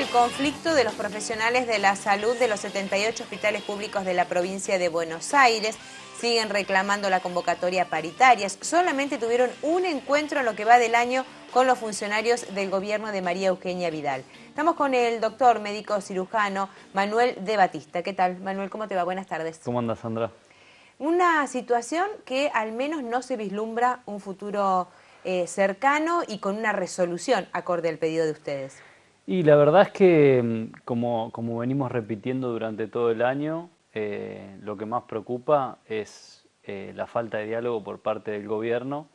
el conflicto de los profesionales de la salud de los 78 hospitales públicos de la provincia de Buenos Aires. Siguen reclamando la convocatoria paritarias. Solamente tuvieron un encuentro en lo que va del año con los funcionarios del gobierno de María Eugenia Vidal. Estamos con el doctor médico cirujano Manuel de Batista. ¿Qué tal, Manuel? ¿Cómo te va? Buenas tardes. ¿Cómo andas, Sandra? Una situación que al menos no se vislumbra un futuro eh, cercano y con una resolución acorde al pedido de ustedes. Y la verdad es que, mm, como, venimos repitiendo durante todo el año, eh, lo que más preocupa es eh, la falta de diálogo por parte del gobierno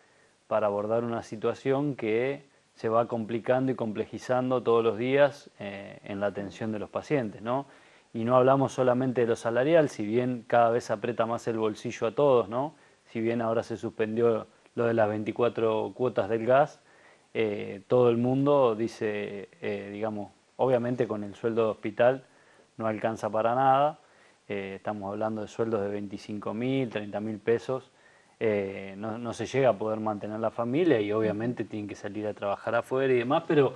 para abordar una situación que se va complicando y complejizando todos los días eh, en la atención de los pacientes, ¿no? Y no hablamos solamente de lo salarial, si bien cada vez aprieta más el bolsillo a todos, ¿no? Si bien ahora se suspendió lo de las 24 cuotas del gas, eh, todo el mundo dice, eh, digamos, obviamente con el sueldo de hospital no alcanza para nada, eh, estamos hablando de sueldos de 25 mil, 30 mil pesos, no, se llega a poder mantener la familia y obviamente tienen que salir a trabajar afuera y demás, pero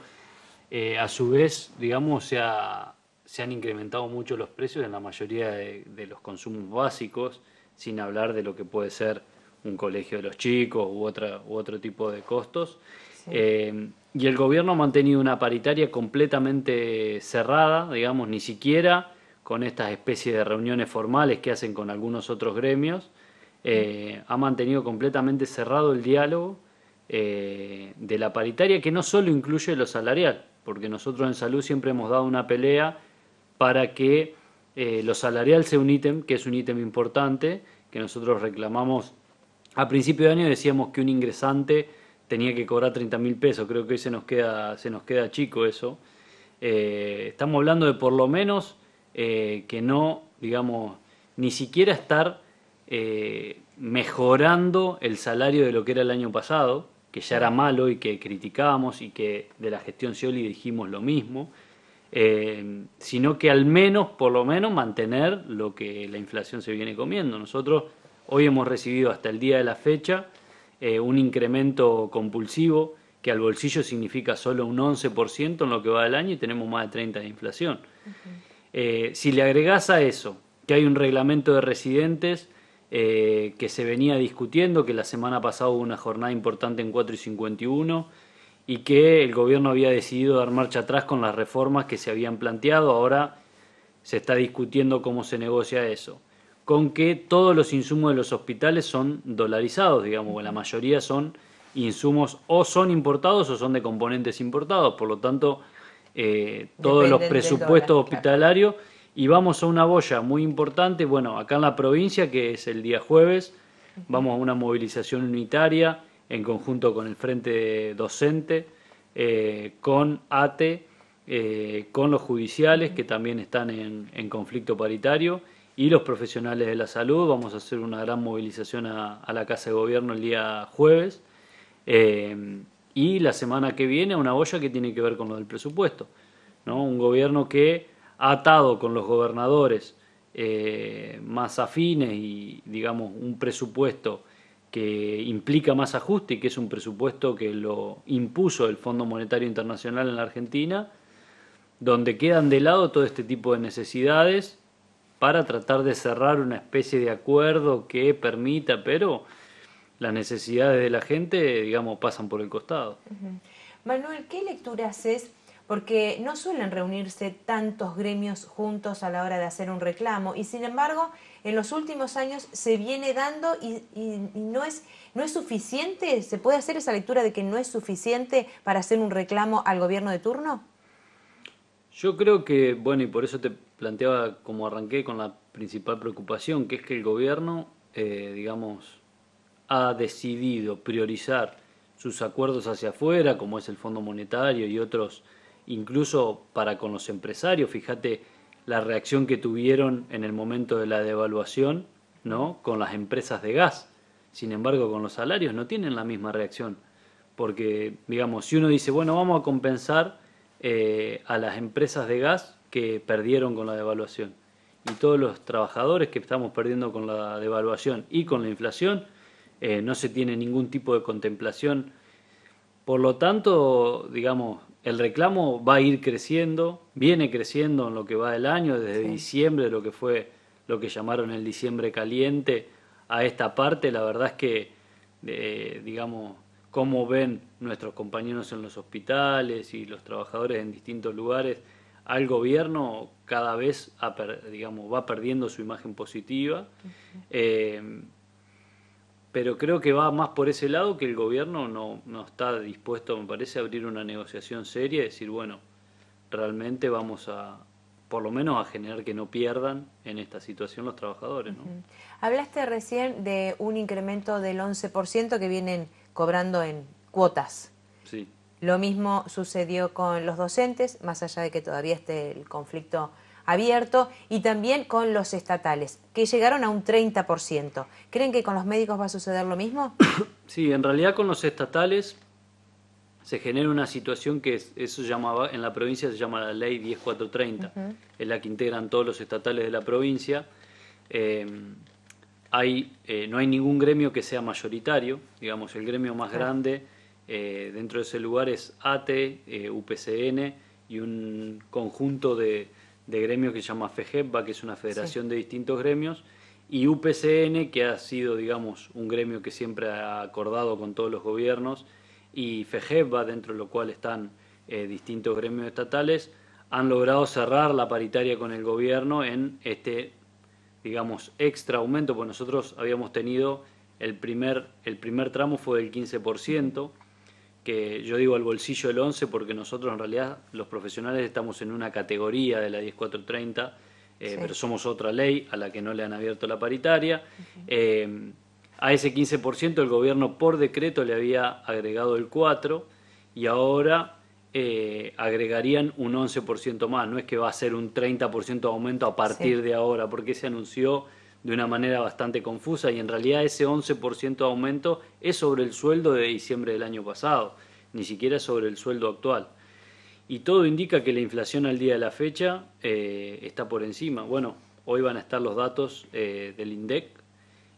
a su vez, digamos, se, han incrementado mucho los precios en la mayoría de, los consumos básicos, sin hablar de lo que puede ser un colegio de los chicos u, otra, u otro tipo de costos. Eh, y el gobierno ha mantenido una paritaria completamente cerrada, digamos, ni siquiera con estas especies de reuniones formales que hacen con algunos otros gremios, eh, ha mantenido completamente cerrado el diálogo eh, de la paritaria, que no solo incluye lo salarial, porque nosotros en salud siempre hemos dado una pelea para que lo salarial sea un ítem, que es un ítem importante, que nosotros reclamamos a principio de año, decíamos que un ingresante tenía que cobrar 30 mil pesos, creo que hoy se nos queda, se nos queda chico eso. Eh, estamos hablando de por lo menos eh, que no, digamos, ni siquiera estar eh, mejorando el salario de lo que era el año pasado, que ya era malo y que criticábamos y que de la gestión Scioli dijimos lo mismo, sino que al menos, por lo menos, mantener lo que la inflación se viene comiendo. Nosotros hoy hemos recibido hasta el día de la fecha eh, un incremento compulsivo que al bolsillo significa solo un 11% en lo que va del año y tenemos más de 30% de inflación. Eh, si le agregas a eso que hay un reglamento de residentes eh, que se venía discutiendo, que la semana pasada hubo una jornada importante en 4 y 51 y que el gobierno había decidido dar marcha atrás con las reformas que se habían planteado, ahora se está discutiendo cómo se negocia eso con que todos los insumos de los hospitales son dolarizados, digamos, la mayoría son insumos o son importados o son de componentes importados, por lo tanto, eh, todos los presupuestos hospitalarios y vamos a una boya muy importante, bueno, acá en la provincia, que es el día jueves, vamos a una movilización unitaria en conjunto con el Frente Docente, eh, con ATE, eh, con los judiciales que también están en conflicto paritario y los profesionales de la salud. Vamos a hacer una gran movilización a, la Casa de Gobierno el día jueves. Eh, y la semana que viene una olla que tiene que ver con lo del presupuesto. ¿no? Un gobierno que ha atado con los gobernadores eh, más afines y, digamos, un presupuesto que implica más ajuste y que es un presupuesto que lo impuso el Fondo Monetario Internacional en la Argentina, donde quedan de lado todo este tipo de necesidades para tratar de cerrar una especie de acuerdo que permita, pero las necesidades de la gente, digamos, pasan por el costado. Manuel, ¿qué lectura haces? Porque no suelen reunirse tantos gremios juntos a la hora de hacer un reclamo y sin embargo en los últimos años se viene dando y, y no, es, no es suficiente, ¿se puede hacer esa lectura de que no es suficiente para hacer un reclamo al gobierno de turno? Yo creo que, bueno, y por eso te planteaba como arranqué con la principal preocupación, que es que el gobierno, eh, digamos, ha decidido priorizar sus acuerdos hacia afuera, como es el Fondo Monetario y otros, incluso para con los empresarios. Fíjate la reacción que tuvieron en el momento de la devaluación, ¿no? Con las empresas de gas. Sin embargo, con los salarios no tienen la misma reacción, porque, digamos, si uno dice, bueno, vamos a compensar eh, a las empresas de gas que perdieron con la devaluación. Y todos los trabajadores que estamos perdiendo con la devaluación y con la inflación, eh, no se tiene ningún tipo de contemplación. Por lo tanto, digamos, el reclamo va a ir creciendo, viene creciendo en lo que va del año, desde diciembre, lo que fue lo que llamaron el diciembre caliente, a esta parte, la verdad es que, eh, digamos, cómo ven nuestros compañeros en los hospitales y los trabajadores en distintos lugares al gobierno cada vez va perdiendo su imagen positiva. Eh, pero creo que va más por ese lado que el gobierno no, está dispuesto, me parece, a abrir una negociación seria y decir, bueno, realmente vamos a, por lo menos, a generar que no pierdan en esta situación los trabajadores. Hablaste recién de un incremento del 11% que vienen cobrando en cuotas. Sí. Lo mismo sucedió con los docentes, más allá de que todavía esté el conflicto abierto, y también con los estatales, que llegaron a un 30%. ¿Creen que con los médicos va a suceder lo mismo? Sí, en realidad con los estatales se genera una situación que eso llamaba, en la provincia se llama la ley 10430, es la que integran todos los estatales de la provincia. Eh, eh, no hay ningún gremio que sea mayoritario, digamos, el gremio más grande eh, dentro de ese lugar es ATE, eh, UPCN y un conjunto de, gremios que se llama FEGEPBA, que es una federación de distintos gremios, y UPCN, que ha sido, digamos, un gremio que siempre ha acordado con todos los gobiernos, y Fegeba, dentro de lo cual están distintos gremios estatales, han logrado cerrar la paritaria con el gobierno en este digamos, extra aumento, pues nosotros habíamos tenido el primer, el primer tramo fue del 15%, que yo digo al bolsillo el 11% porque nosotros en realidad los profesionales estamos en una categoría de la 10430, eh, pero somos otra ley a la que no le han abierto la paritaria. Eh, a ese 15% el gobierno por decreto le había agregado el 4% y ahora eh, agregarían un 11% más, no es que va a ser un 30% de aumento a partir de ahora, porque se anunció de una manera bastante confusa y en realidad ese 11% de aumento es sobre el sueldo de diciembre del año pasado, ni siquiera sobre el sueldo actual. Y todo indica que la inflación al día de la fecha eh, está por encima. Bueno, hoy van a estar los datos eh, del INDEC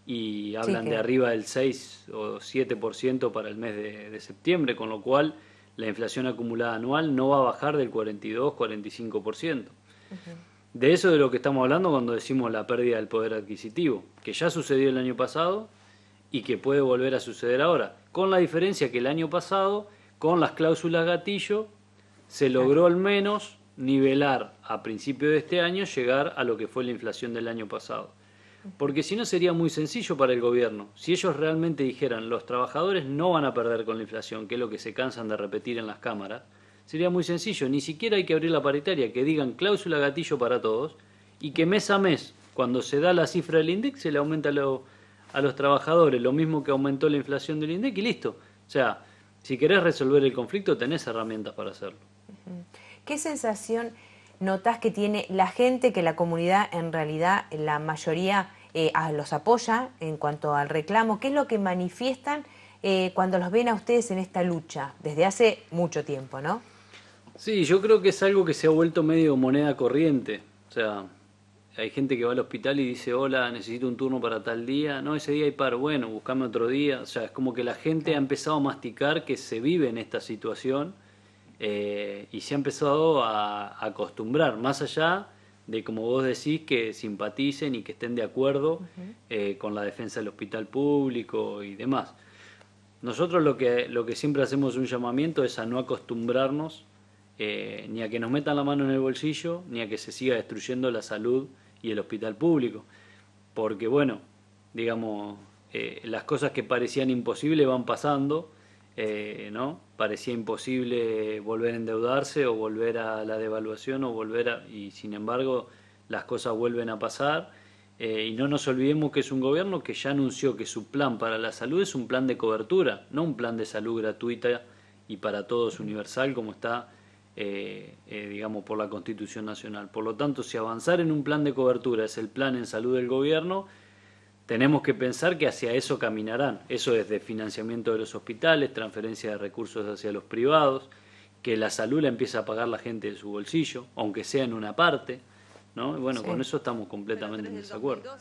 y hablan de arriba del 6 o 7% para el mes de septiembre, con lo cual la inflación acumulada anual no va a bajar del 42-45%. De eso de lo que estamos hablando cuando decimos la pérdida del poder adquisitivo, que ya sucedió el año pasado y que puede volver a suceder ahora, con la diferencia que el año pasado, con las cláusulas gatillo, se logró al menos nivelar a principio de este año, llegar a lo que fue la inflación del año pasado porque si no sería muy sencillo para el gobierno. Si ellos realmente dijeran los trabajadores no van a perder con la inflación, que es lo que se cansan de repetir en las cámaras, sería muy sencillo. Ni siquiera hay que abrir la paritaria, que digan cláusula gatillo para todos y que mes a mes, cuando se da la cifra del índice se le aumenta a, a los trabajadores lo mismo que aumentó la inflación del INDEC y listo. O sea, si querés resolver el conflicto, tenés herramientas para hacerlo. ¿Qué sensación? notas que tiene la gente, que la comunidad en realidad la mayoría eh, los apoya en cuanto al reclamo? ¿Qué es lo que manifiestan eh, cuando los ven a ustedes en esta lucha desde hace mucho tiempo, no? Sí, yo creo que es algo que se ha vuelto medio moneda corriente. O sea, hay gente que va al hospital y dice, hola, necesito un turno para tal día. No, ese día hay par, bueno, buscame otro día. O sea, es como que la gente ha empezado a masticar que se vive en esta situación eh, y se ha empezado a acostumbrar, más allá de, como vos decís, que simpaticen y que estén de acuerdo eh, con la defensa del hospital público y demás. Nosotros lo que, lo que siempre hacemos un llamamiento es a no acostumbrarnos eh, ni a que nos metan la mano en el bolsillo, ni a que se siga destruyendo la salud y el hospital público. Porque bueno, digamos, las cosas que parecían imposibles van pasando, ¿no? parecía imposible volver a endeudarse o volver a la devaluación o volver a... y sin embargo las cosas vuelven a pasar. Eh, y no nos olvidemos que es un gobierno que ya anunció que su plan para la salud es un plan de cobertura, no un plan de salud gratuita y para todos universal como está, eh, eh, digamos, por la Constitución Nacional. Por lo tanto, si avanzar en un plan de cobertura es el plan en salud del gobierno, tenemos que pensar que hacia eso caminarán. Eso es de financiamiento de los hospitales, transferencia de recursos hacia los privados, que la salud la empieza a pagar la gente de su bolsillo, aunque sea en una parte. ¿no? Y bueno, con eso estamos completamente en desacuerdo.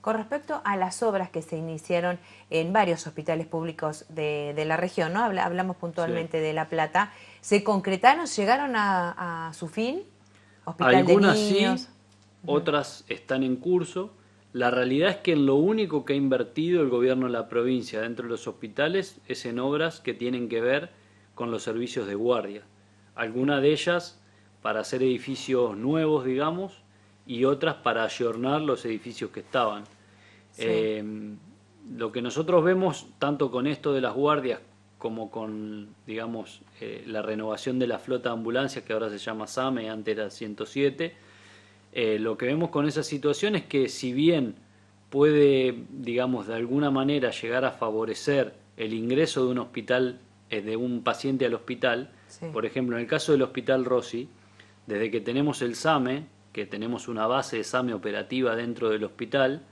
Con respecto a las obras que se iniciaron en varios hospitales públicos de, la región, ¿no? hablamos puntualmente de La Plata, ¿se concretaron, llegaron a, su fin? Hospital Algunas sí, otras están en curso la realidad es que en lo único que ha invertido el gobierno de la provincia dentro de los hospitales es en obras que tienen que ver con los servicios de guardia. Algunas de ellas para hacer edificios nuevos, digamos, y otras para ayornar los edificios que estaban. Em, lo que nosotros vemos, tanto con esto de las guardias como con, digamos, eh, la renovación de la flota de ambulancias, que ahora se llama SAME, antes era 107, eh, lo que vemos con esa situación es que si bien puede, digamos, de alguna manera llegar a favorecer el ingreso de un hospital, eh, de un paciente al hospital, por ejemplo, en el caso del Hospital Rossi, desde que tenemos el SAME, que tenemos una base de SAME operativa dentro del hospital,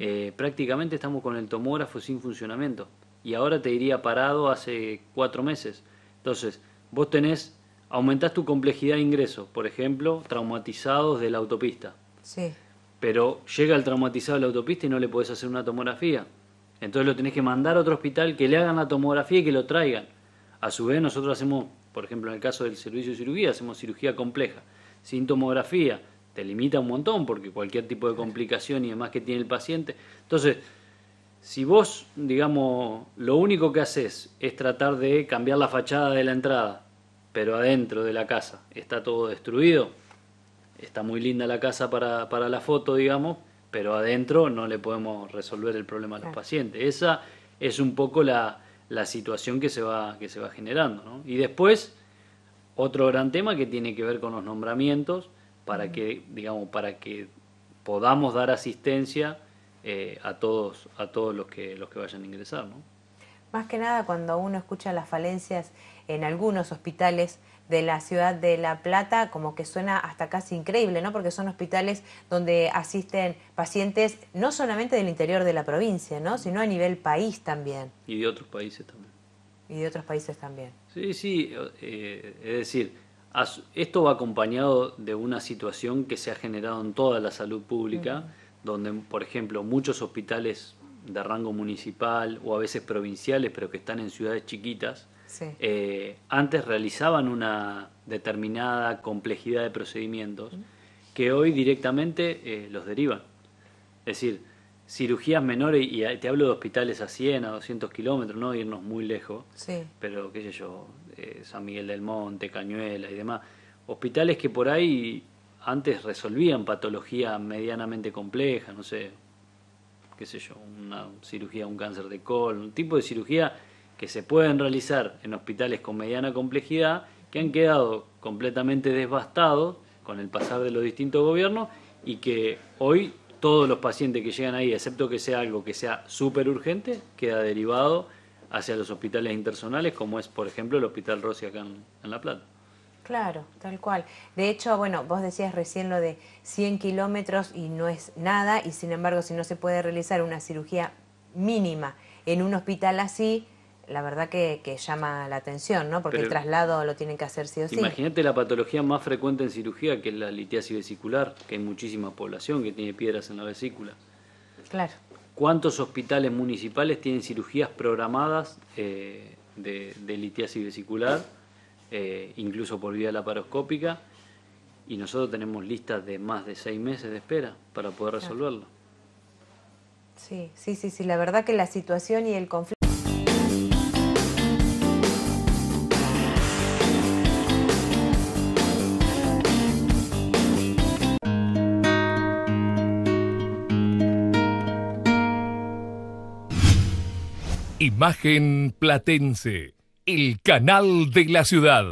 eh, prácticamente estamos con el tomógrafo sin funcionamiento. Y ahora te diría parado hace cuatro meses. Entonces, vos tenés aumentas tu complejidad de ingreso, por ejemplo, traumatizados de la autopista. Sí. Pero llega el traumatizado de la autopista y no le podés hacer una tomografía. Entonces lo tenés que mandar a otro hospital que le hagan la tomografía y que lo traigan. A su vez nosotros hacemos, por ejemplo, en el caso del servicio de cirugía, hacemos cirugía compleja. Sin tomografía te limita un montón porque cualquier tipo de complicación y demás que tiene el paciente. Entonces, si vos, digamos, lo único que haces es tratar de cambiar la fachada de la entrada pero adentro de la casa está todo destruido, está muy linda la casa para, la foto, digamos, pero adentro no le podemos resolver el problema a los pacientes. Esa es un poco la, situación que se va, que se va generando. ¿no? Y después, otro gran tema que tiene que ver con los nombramientos, para que, digamos, para que podamos dar asistencia eh, a todos, a todos los que los que vayan a ingresar, ¿no? más que nada cuando uno escucha las falencias en algunos hospitales de la ciudad de La Plata, como que suena hasta casi increíble, ¿no? Porque son hospitales donde asisten pacientes no solamente del interior de la provincia, ¿no? Sino a nivel país también. Y de otros países también. Y de otros países también. Sí, sí, eh, es decir, esto va acompañado de una situación que se ha generado en toda la salud pública, donde, por ejemplo, muchos hospitales de rango municipal o a veces provinciales, pero que están en ciudades chiquitas, eh, antes realizaban una determinada complejidad de procedimientos que hoy directamente eh, los derivan. Es decir, cirugías menores, y te hablo de hospitales a 100, a 200 kilómetros, no irnos muy lejos, sí. pero qué sé yo, eh, San Miguel del Monte, Cañuela y demás, hospitales que por ahí antes resolvían patología medianamente compleja, no sé, qué sé yo, una cirugía, un cáncer de colon, un tipo de cirugía que se pueden realizar en hospitales con mediana complejidad, que han quedado completamente devastados con el pasar de los distintos gobiernos y que hoy todos los pacientes que llegan ahí, excepto que sea algo que sea súper urgente, queda derivado hacia los hospitales intersonales, como es, por ejemplo, el Hospital Rossi acá en La Plata. Claro, tal cual. De hecho, bueno, vos decías recién lo de 100 kilómetros y no es nada, y sin embargo, si no se puede realizar una cirugía mínima en un hospital así, la verdad que, llama la atención, ¿no? Porque el traslado lo tienen que hacer sí o sí. Imagínate la patología más frecuente en cirugía, que es la litiasis vesicular, que hay muchísima población que tiene piedras en la vesícula. Claro. ¿Cuántos hospitales municipales tienen cirugías programadas eh, de, de, litiasis vesicular? Eh, incluso por vía laparoscópica, y nosotros tenemos listas de más de seis meses de espera para poder resolverlo. Sí, sí, sí, sí, la verdad que la situación y el conflicto... Imagen Platense el canal de la ciudad.